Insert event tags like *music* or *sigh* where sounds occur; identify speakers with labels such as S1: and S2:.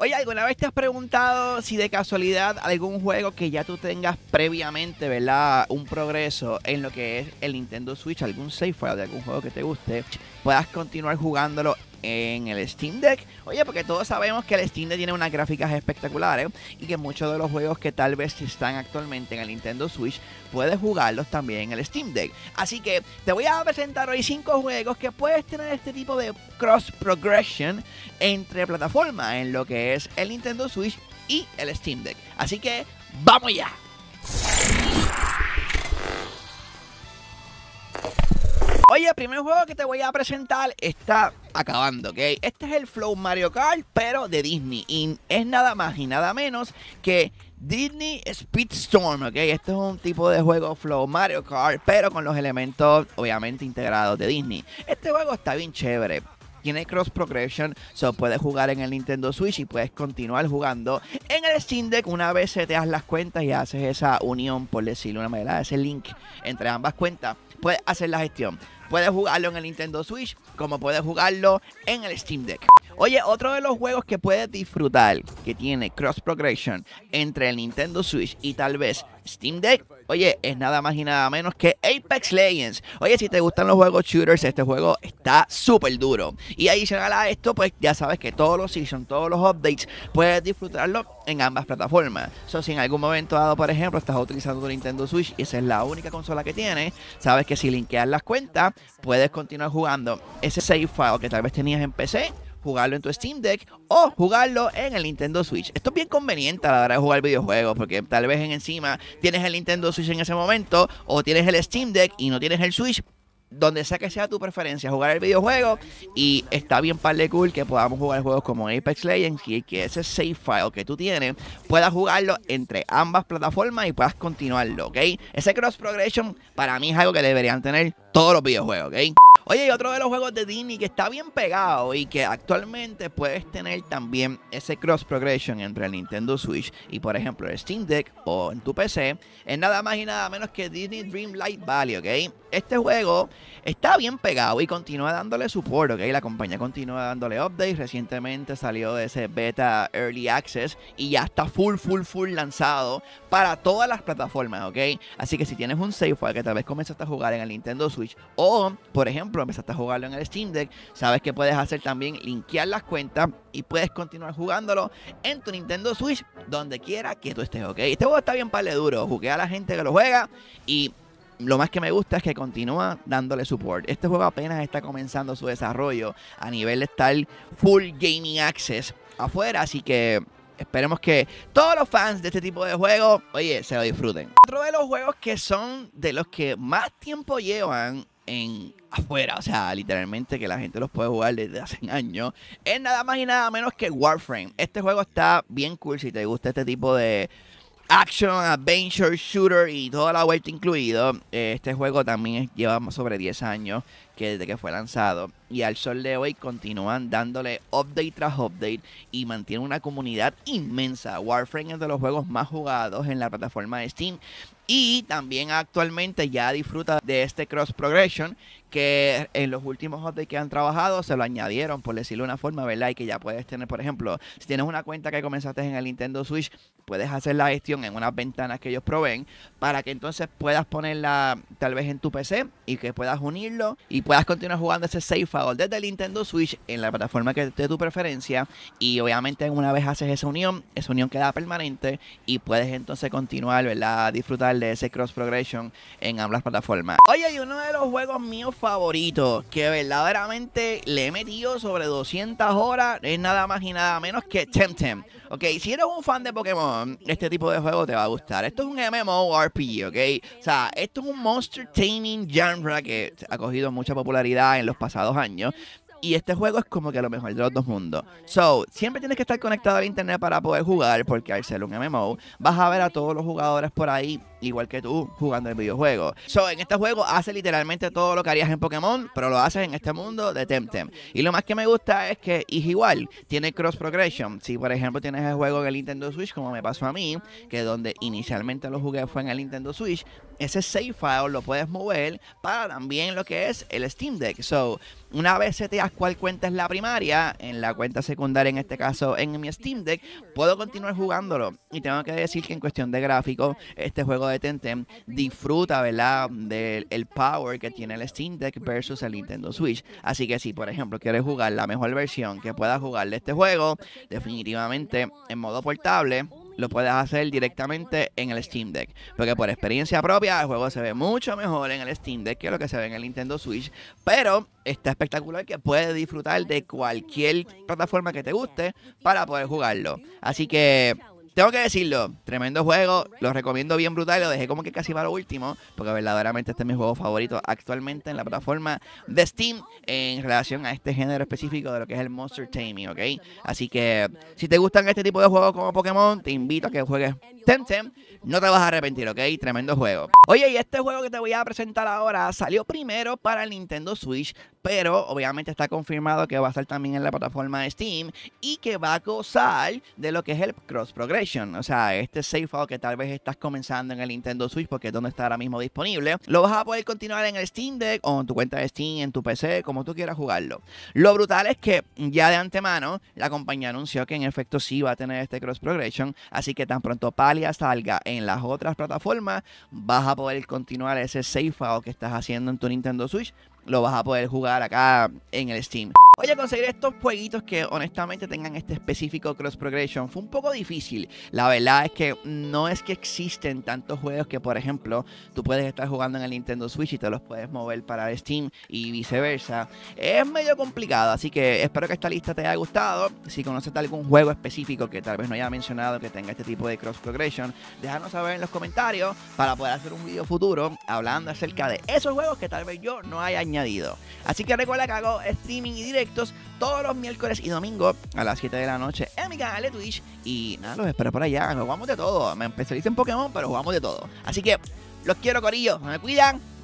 S1: Oye, ¿alguna vez te has preguntado si de casualidad algún juego que ya tú tengas previamente, ¿verdad? Un progreso en lo que es el Nintendo Switch, algún save file de algún juego que te guste, puedas continuar jugándolo en el Steam Deck. Oye, porque todos sabemos que el Steam Deck tiene unas gráficas espectaculares y que muchos de los juegos que tal vez están actualmente en el Nintendo Switch puedes jugarlos también en el Steam Deck. Así que te voy a presentar hoy 5 juegos que puedes tener este tipo de cross progression entre plataformas en lo que es el Nintendo Switch y el Steam Deck. Así que vamos ya. Oye, el primer juego que te voy a presentar está acabando, ¿ok? Este es el Flow Mario Kart, pero de Disney. Y es nada más y nada menos que Disney Speedstorm, ¿ok? Este es un tipo de juego Flow Mario Kart, pero con los elementos obviamente integrados de Disney. Este juego está bien chévere tiene cross progression, so puedes jugar en el Nintendo Switch y puedes continuar jugando en el Steam Deck una vez se te das las cuentas y haces esa unión, por decirlo de una manera, ese link entre ambas cuentas, puedes hacer la gestión. Puedes jugarlo en el Nintendo Switch como puedes jugarlo en el Steam Deck. Oye, otro de los juegos que puedes disfrutar que tiene cross progression entre el Nintendo Switch y tal vez Steam Deck, oye, es nada más y nada menos que Apex Legends. Oye, si te gustan los juegos shooters, este juego está súper duro. Y adicional a esto, pues ya sabes que todos los season, todos los updates, puedes disfrutarlo en ambas plataformas. So, si en algún momento dado, por ejemplo, estás utilizando tu Nintendo Switch y esa es la única consola que tienes, sabes que si linkeas las cuentas, puedes continuar jugando ese save file que tal vez tenías en PC jugarlo en tu Steam Deck o jugarlo en el Nintendo Switch. Esto es bien conveniente a la hora de jugar videojuegos porque tal vez en encima tienes el Nintendo Switch en ese momento o tienes el Steam Deck y no tienes el Switch. Donde sea que sea tu preferencia jugar el videojuego y está bien par de cool que podamos jugar juegos como Apex Legends y que ese save file que tú tienes puedas jugarlo entre ambas plataformas y puedas continuarlo, ¿ok? Ese cross progression para mí es algo que deberían tener todos los videojuegos, ¿ok? Oye, y otro de los juegos de Disney que está bien pegado y que actualmente puedes tener también ese cross progression entre el Nintendo Switch y, por ejemplo, el Steam Deck o en tu PC, es nada más y nada menos que Disney Dream Light Valley, ¿ok? Este juego está bien pegado y continúa dándole support, ¿ok? La compañía continúa dándole updates. Recientemente salió de ese beta Early Access y ya está full, full, full lanzado para todas las plataformas, ¿ok? Así que si tienes un Safeway que tal vez comenzaste a jugar en el Nintendo Switch o, por ejemplo, empezaste a jugarlo en el Steam Deck, sabes que puedes hacer también linkear las cuentas y puedes continuar jugándolo en tu Nintendo Switch donde quiera que tú estés, ¿ok? Este juego está bien pale duro, jugué a la gente que lo juega y lo más que me gusta es que continúa dándole support. Este juego apenas está comenzando su desarrollo a nivel de estar full gaming access afuera, así que esperemos que todos los fans de este tipo de juegos, oye, se lo disfruten. Otro de los juegos que son de los que más tiempo llevan en afuera, o sea, literalmente que la gente los puede jugar desde hace *laughs* años, es nada más y nada menos que Warframe. Este juego está bien cool si te gusta este tipo de action, adventure, shooter y toda la vuelta incluido. Eh, este juego también lleva sobre 10 años que desde que fue lanzado y al sol de hoy continúan dándole update tras update y mantiene una comunidad inmensa. Warframe es de los juegos más jugados en la plataforma de Steam y también actualmente ya disfruta de este cross progression que en los últimos updates que han trabajado se lo añadieron, por decirlo de una forma, ¿verdad? Y que ya puedes tener, por ejemplo, si tienes una cuenta que comenzaste en el Nintendo Switch, puedes hacer la gestión en unas ventanas que ellos proveen para que entonces puedas ponerla tal vez en tu PC y que puedas unirlo y puedas continuar jugando ese save file desde el Nintendo Switch en la plataforma que de tu preferencia y obviamente una vez haces esa unión, esa unión queda permanente y puedes entonces continuar, ¿verdad? Disfrutar de ese cross progression en ambas plataformas. Oye, y uno de los juegos míos favorito, que verdaderamente le he metido sobre 200 horas, es nada más y nada menos que Temtem. Ok, si eres un fan de Pokémon, este tipo de juego te va a gustar. Esto es un MMORPG, ok. O sea, esto es un Monster Taming genre que ha cogido mucha popularidad en los pasados años. Y este juego es como que lo mejor de los dos mundos. So, siempre tienes que estar conectado al internet para poder jugar, porque al ser un MMO, vas a ver a todos los jugadores por ahí, igual que tú, jugando el videojuego. So, en este juego hace literalmente todo lo que harías en Pokémon, pero lo haces en este mundo de Temtem. Y lo más que me gusta es que es igual, tiene cross progression. Si por ejemplo tienes el juego en el Nintendo Switch, como me pasó a mí, que donde inicialmente lo jugué fue en el Nintendo Switch, ese save file lo puedes mover para también lo que es el Steam Deck. So, una vez se te cual cuál cuenta es la primaria, en la cuenta secundaria, en este caso en mi Steam Deck, puedo continuar jugándolo. Y tengo que decir que en cuestión de gráfico, este juego de Tenten disfruta, ¿verdad?, del power que tiene el Steam Deck versus el Nintendo Switch. Así que si, por ejemplo, quieres jugar la mejor versión que puedas jugar de este juego, definitivamente en modo portable lo puedes hacer directamente en el Steam Deck. Porque por experiencia propia, el juego se ve mucho mejor en el Steam Deck que lo que se ve en el Nintendo Switch. Pero está espectacular que puedes disfrutar de cualquier plataforma que te guste para poder jugarlo. Así que tengo que decirlo, tremendo juego, lo recomiendo bien brutal, lo dejé como que casi para lo último, porque verdaderamente este es mi juego favorito actualmente en la plataforma de Steam en relación a este género específico de lo que es el Monster Taming, ¿ok? Así que si te gustan este tipo de juegos como Pokémon, te invito a que juegues Temtem, no te vas a arrepentir, ¿ok? Tremendo juego. Oye, y este juego que te voy a presentar ahora salió primero para el Nintendo Switch, pero obviamente está confirmado que va a estar también en la plataforma de Steam y que va a gozar de lo que es el cross progression o sea, este save file que tal vez estás comenzando en el Nintendo Switch porque es donde está ahora mismo disponible, lo vas a poder continuar en el Steam Deck o en tu cuenta de Steam, en tu PC, como tú quieras jugarlo. Lo brutal es que ya de antemano la compañía anunció que en efecto sí va a tener este cross progression, así que tan pronto Palia salga en las otras plataformas, vas a poder continuar ese safe file que estás haciendo en tu Nintendo Switch lo vas a poder jugar acá en el Steam. a conseguir estos jueguitos que honestamente tengan este específico cross progression fue un poco difícil. La verdad es que no es que existen tantos juegos que, por ejemplo, tú puedes estar jugando en el Nintendo Switch y te los puedes mover para Steam y viceversa. Es medio complicado, así que espero que esta lista te haya gustado. Si conoces algún juego específico que tal vez no haya mencionado que tenga este tipo de cross progression, déjanos saber en los comentarios para poder hacer un video futuro hablando acerca de esos juegos que tal vez yo no haya añadido Así que recuerda que hago streaming y directos todos los miércoles y domingos a las 7 de la noche en mi canal de Twitch. Y nada, los espero por allá. Nos jugamos de todo. Me especializo en Pokémon, pero jugamos de todo. Así que los quiero, Corillo. Me cuidan.